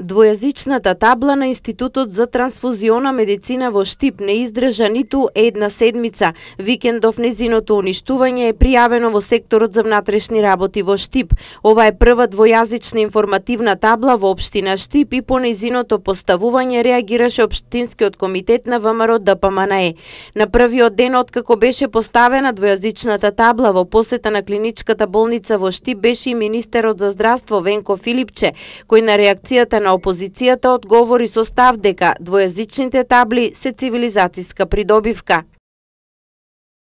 Двојазичната табла на Институтот за трансфузиона медицина во Штип не издржа ниту една седмица. Викендов незиното уништување е пријавено во секторот за внатрешни работи во Штип. Ова е прва двојазична информативна табла во општина Штип и по незиното поставување реагираше општинскиот комитет на ВМРО ДПМНЕ. На првиот ден како беше поставена двојазичната табла во посета на клиничката болница во Штип беше и министерот за здравство Венко Филипче, кој на реакцијата на на опозицијата одговори со став дека двојазичните табли се цивилизацијска придобивка.